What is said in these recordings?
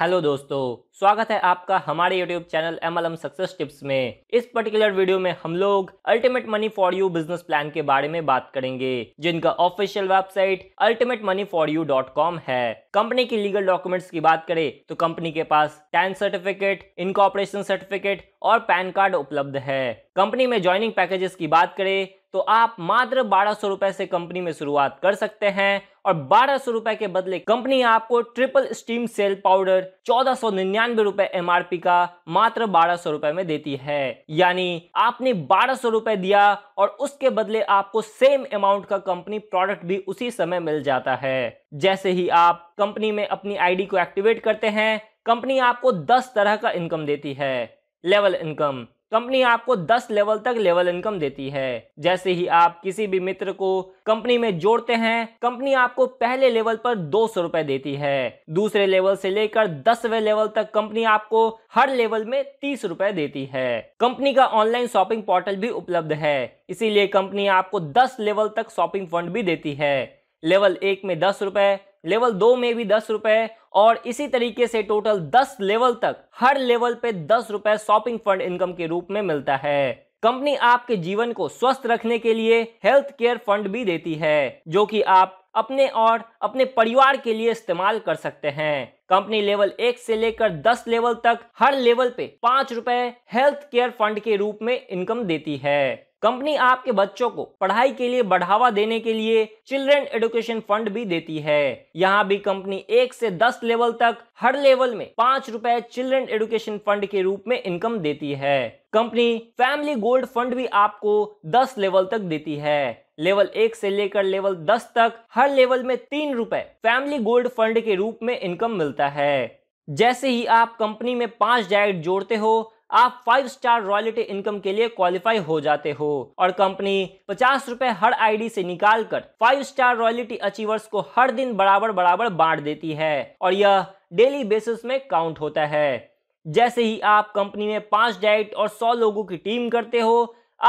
hello दोस्तों स्वागत है आपका हमारे YouTube channel M L M success tips में इस पर्टिकुलर वीडियो में हम लोग ultimate money for you business plan के बारे में बात करेंगे जिनका official website ultimate money for you dot com है कंपनी की लीगल डॉक्यूमेंट्स की बात करें तो कंपनी के पास टैन सर्टिफिकेट इनकॉपरेशन सर्टिफिकेट और पैन कार्ड उपलब्ध है कंपनी में ज्वाइनिंग पैकेजेस की बात करें तो आप मात्र बारह सौ रुपए से कंपनी में शुरुआत कर सकते हैं और बारह सौ रुपए के बदले कंपनी आपको ट्रिपल स्टीम सेल पाउडर चौदह सौ निन्यानवे रुपए एमआरपी का मात्र बारह सौ रुपए में देती है यानी आपने बारह सौ रुपए दिया और उसके बदले आपको सेम अमाउंट का कंपनी प्रोडक्ट भी उसी समय मिल जाता है जैसे ही आप कंपनी में अपनी आईडी को एक्टिवेट करते हैं कंपनी आपको दस तरह का इनकम देती है लेवल इनकम कंपनी आपको 10 लेवल तक लेवल इनकम देती है जैसे ही आप किसी भी मित्र को कंपनी में जोड़ते हैं कंपनी आपको पहले लेवल पर दो सौ रुपए देती है दूसरे लेवल से लेकर दसवें लेवल तक कंपनी आपको हर लेवल में तीस रुपए देती है कंपनी का ऑनलाइन शॉपिंग पोर्टल भी उपलब्ध है इसीलिए कंपनी आपको दस लेवल तक शॉपिंग फंड भी देती है लेवल एक में दस रुपए लेवल दो में भी दस रुपए और इसी तरीके से टोटल दस लेवल तक हर लेवल पे दस रुपए शॉपिंग फंड इनकम के रूप में मिलता है कंपनी आपके जीवन को स्वस्थ रखने के लिए हेल्थ केयर फंड भी देती है जो कि आप अपने और अपने परिवार के लिए इस्तेमाल कर सकते हैं कंपनी लेवल एक से लेकर दस लेवल तक हर लेवल पे पांच रुपए हेल्थ केयर फंड के रूप में इनकम देती है कंपनी आपके बच्चों को पढ़ाई के लिए बढ़ावा देने के लिए चिल्ड्रन एडुकेशन फंड भी देती है यहाँ भी कंपनी एक से दस लेवल तक हर लेवल में पांच रुपए चिल्ड्रन एडुकेशन फंड के रूप में इनकम देती है कंपनी फैमिली गोल्ड फंड भी आपको दस लेवल तक देती है लेवल एक से लेकर लेवल दस तक हर लेवल में तीन रुपए फैमिली गोल्ड फंड के रूप में इनकम मिलता है जैसे ही आप कंपनी में पांच डायरेक्ट जोड़ते हो आप फाइव स्टार रॉयल्टी इनकम के लिए क्वालिफाई हो जाते हो और कंपनी पचास रूपए हर आईडी से निकाल कर फाइव स्टार रॉयल्टी अचीवर्स को हर दिन बराबर बराबर बांट देती है और यह डेली बेसिस में काउंट होता है जैसे ही आप कंपनी में पांच डाइट और सौ लोगों की टीम करते हो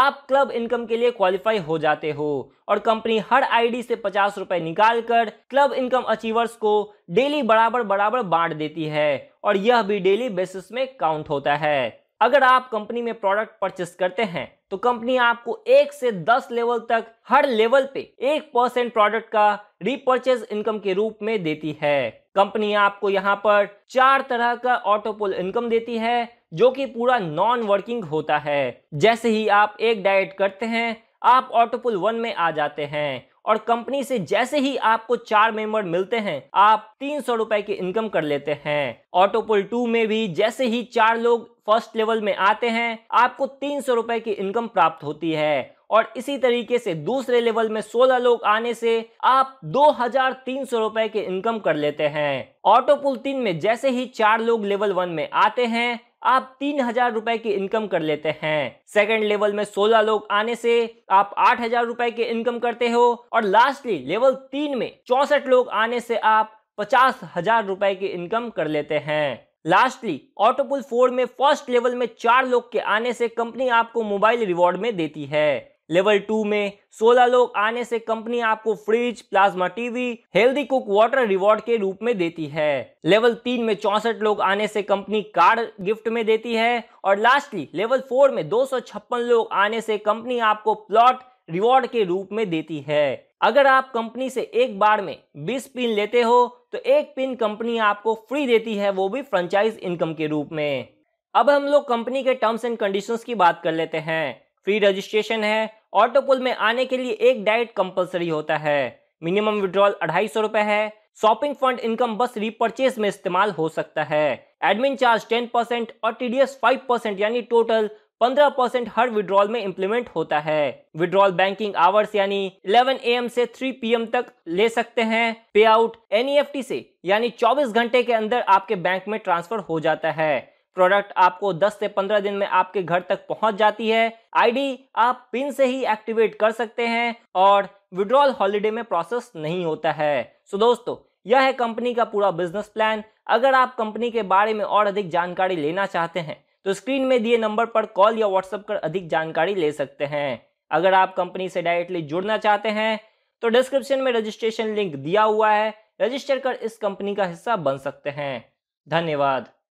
आप क्लब इनकम के लिए क्वालिफाई हो जाते हो और कंपनी हर आईडी से पचास रुपए निकाल कर क्लब इनकम अचीवर्स को डेली बराबर बराबर बांट देती है और यह भी डेली बेसिस में काउंट होता है अगर आप कंपनी में प्रोडक्ट परचेस करते हैं तो कंपनी आपको एक से दस लेवल तक हर लेवल पे एक परसेंट प्रोडक्ट का रिपर्चेज इनकम के रूप में देती है कंपनी आपको यहाँ पर चार तरह का ऑटोपोल इनकम देती है जो कि पूरा नॉन वर्किंग होता है जैसे ही आप एक डाइट करते हैं आप ऑटोपुल वन में आ जाते हैं और कंपनी से जैसे ही आपको चार मेंबर मिलते हैं आप तीन सौ रुपए की इनकम कर लेते हैं ऑटोपोल टू में भी जैसे ही चार लोग फर्स्ट लेवल में आते हैं आपको तीन सौ रुपए की इनकम प्राप्त होती है और इसी तरीके से दूसरे लेवल में 16 लोग आने से आप दो हजार तीन सौ रुपए की इनकम कर लेते हैं ऑटोपुल तीन में जैसे ही चार लोग लेवल वन में आते हैं आप तीन हजार रुपए की इनकम कर लेते हैं सेकंड लेवल में सोलह लोग आने से आप आठ हजार रुपए की इनकम करते हो और लास्टली लेवल तीन में चौसठ लोग आने से आप पचास हजार रुपए की इनकम कर लेते हैं लास्टली ऑटोपुल फोर में फर्स्ट लेवल में चार लोग के आने से कंपनी आपको मोबाइल रिवॉर्ड में देती है लेवल टू में 16 लोग आने से कंपनी आपको fridge plasma TV healthy cook water reward के रूप में देती है लेवल तीन में चौसठ लोग आने से कंपनी कार गिफ्ट में देती है और लास्टली लेवल फोर में दो लोग आने से कंपनी आपको प्लॉट रिवॉर्ड के रूप में देती है अगर आप कंपनी से एक बार में 20 पिन लेते हो तो एक पिन कंपनी आपको फ्री देती है वो भी फ्रेंचाइज इनकम के रूप में अब हम लोग कंपनी के टर्म्स एंड कंडीशंस की बात कर लेते हैं फ्री रजिस्ट्रेशन है ऑटो पुल में आने के लिए एक डाइट कंपलसरी होता है मिनिमम विड्रॉल अढ़ाई सौ रुपए है शॉपिंग फंड इनकम बस रिपर्चेज में इस्तेमाल हो सकता है एडमिन चार्ज टेन परसेंट और टीडीएस फाइव परसेंट यानी टोटल पंद्रह परसेंट हर विड्रॉल में इम्प्लीमेंट होता है विड्रॉल बैंकिंग आवर्स यानी ए एम से थ्री पी एम तक ले सकते हैं पे आउट एफ टी से यानी चौबीस घंटे के अंदर आपके बैंक में ट्रांसफर हो जाता है प्रोडक्ट आपको 10 से 15 दिन में आपके घर तक पहुंच जाती है आईडी आप पिन से ही एक्टिवेट कर सकते हैं और विड्रॉल हॉलीडे में प्रोसेस नहीं होता है सो दोस्तों यह है कंपनी का पूरा बिजनेस प्लान अगर आप कंपनी के बारे में और अधिक जानकारी लेना चाहते हैं तो स्क्रीन में दिए नंबर पर कॉल या व्हाट्सएप कर अधिक जानकारी ले सकते हैं अगर आप कंपनी से डायरेक्टली जुड़ना चाहते हैं तो डिस्क्रिप्शन में रजिस्ट्रेशन लिंक दिया हुआ है रजिस्टर कर इस कंपनी का हिस्सा बन सकते हैं धन्यवाद